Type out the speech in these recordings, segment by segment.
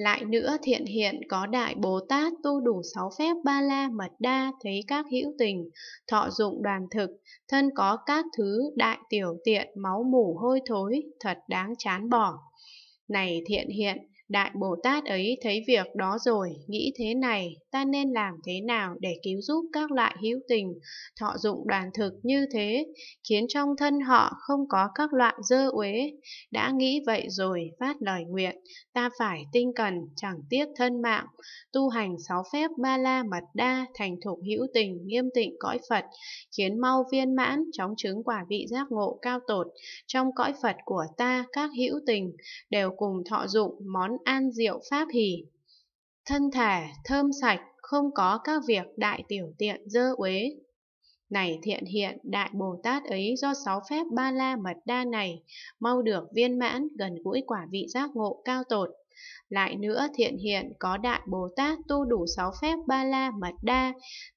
Lại nữa thiện hiện có Đại Bồ Tát tu đủ sáu phép ba la mật đa thấy các hữu tình, thọ dụng đoàn thực, thân có các thứ đại tiểu tiện máu mủ hôi thối, thật đáng chán bỏ. Này thiện hiện, Đại Bồ Tát ấy thấy việc đó rồi, nghĩ thế này, ta nên làm thế nào để cứu giúp các loại hữu tình, thọ dụng đoàn thực như thế, khiến trong thân họ không có các loại dơ uế. Đã nghĩ vậy rồi, phát lời nguyện, ta phải tinh cần, chẳng tiếc thân mạng, tu hành sáu phép ba la mật đa, thành thục hữu tình, nghiêm tịnh cõi Phật, khiến mau viên mãn, chóng chứng quả vị giác ngộ cao tột. Trong cõi Phật của ta, các hữu tình đều cùng thọ dụng món an diệu pháp hỷ. Thân thể thơm sạch, không có các việc đại tiểu tiện dơ uế. Này thiện hiện Đại Bồ Tát ấy do sáu phép ba la mật đa này mau được viên mãn gần gũi quả vị giác ngộ cao tột. Lại nữa thiện hiện có đại Bồ Tát tu đủ sáu phép ba la mật đa,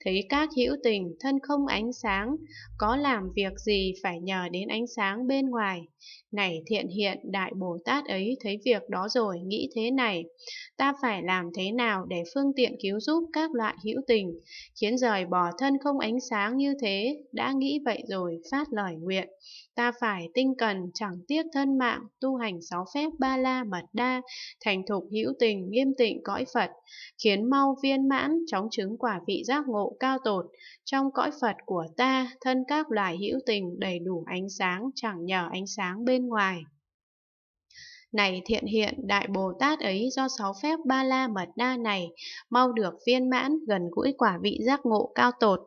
thấy các hữu tình thân không ánh sáng, có làm việc gì phải nhờ đến ánh sáng bên ngoài. Này thiện hiện đại Bồ Tát ấy thấy việc đó rồi nghĩ thế này, ta phải làm thế nào để phương tiện cứu giúp các loại hữu tình, khiến rời bỏ thân không ánh sáng như thế, đã nghĩ vậy rồi phát lời nguyện. Ta phải tinh cần chẳng tiếc thân mạng, tu hành sáu phép ba la mật đa, thành thành thục hữu tình nghiêm tịnh cõi Phật, khiến mau viên mãn chóng chứng quả vị giác ngộ cao tột, trong cõi Phật của ta thân các loài hữu tình đầy đủ ánh sáng chẳng nhờ ánh sáng bên ngoài. Này thiện hiện đại Bồ Tát ấy do sáu phép ba la mật đa này mau được viên mãn gần gũi quả vị giác ngộ cao tột.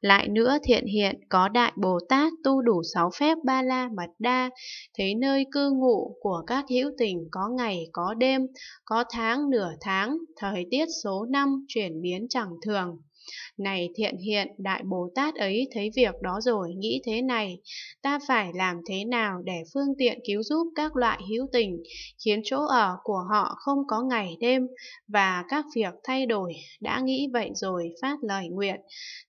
Lại nữa thiện hiện có đại Bồ Tát tu đủ sáu phép ba la mật đa, thấy nơi cư ngụ của các hữu tình có ngày có đêm, có tháng nửa tháng, thời tiết số năm chuyển biến chẳng thường. Này thiện hiện, Đại Bồ Tát ấy thấy việc đó rồi, nghĩ thế này, ta phải làm thế nào để phương tiện cứu giúp các loại hữu tình, khiến chỗ ở của họ không có ngày đêm và các việc thay đổi, đã nghĩ vậy rồi phát lời nguyện.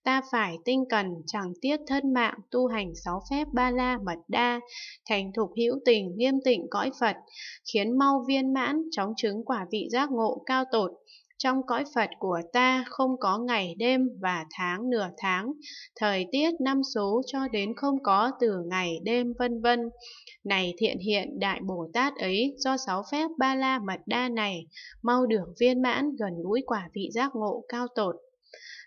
Ta phải tinh cần chẳng tiết thân mạng tu hành sáu phép ba la mật đa, thành thục hữu tình nghiêm tịnh cõi Phật, khiến mau viên mãn chóng chứng quả vị giác ngộ cao tột, trong cõi Phật của ta không có ngày đêm và tháng nửa tháng, thời tiết năm số cho đến không có từ ngày đêm vân vân. Này thiện hiện Đại Bồ Tát ấy do sáu phép ba la mật đa này mau được viên mãn gần gũi quả vị giác ngộ cao tột.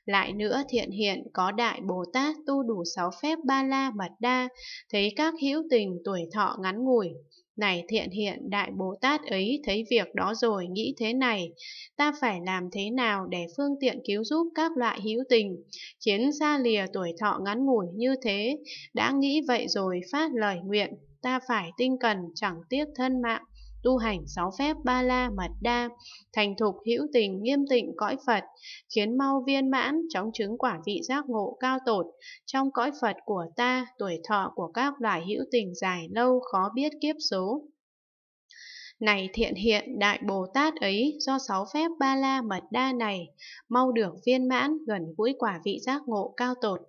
Lại nữa thiện hiện có Đại Bồ Tát tu đủ sáu phép ba la mật đa, thấy các hữu tình tuổi thọ ngắn ngủi, này thiện hiện đại Bồ Tát ấy thấy việc đó rồi nghĩ thế này, ta phải làm thế nào để phương tiện cứu giúp các loại hữu tình, khiến xa lìa tuổi thọ ngắn ngủi như thế, đã nghĩ vậy rồi phát lời nguyện, ta phải tinh cần chẳng tiếc thân mạng tu hành sáu phép ba la mật đa, thành thục hữu tình nghiêm tịnh cõi Phật, khiến mau viên mãn chóng chứng quả vị giác ngộ cao tột, trong cõi Phật của ta tuổi thọ của các loài hữu tình dài lâu khó biết kiếp số. Này thiện hiện đại Bồ Tát ấy do sáu phép ba la mật đa này mau được viên mãn gần gũi quả vị giác ngộ cao tột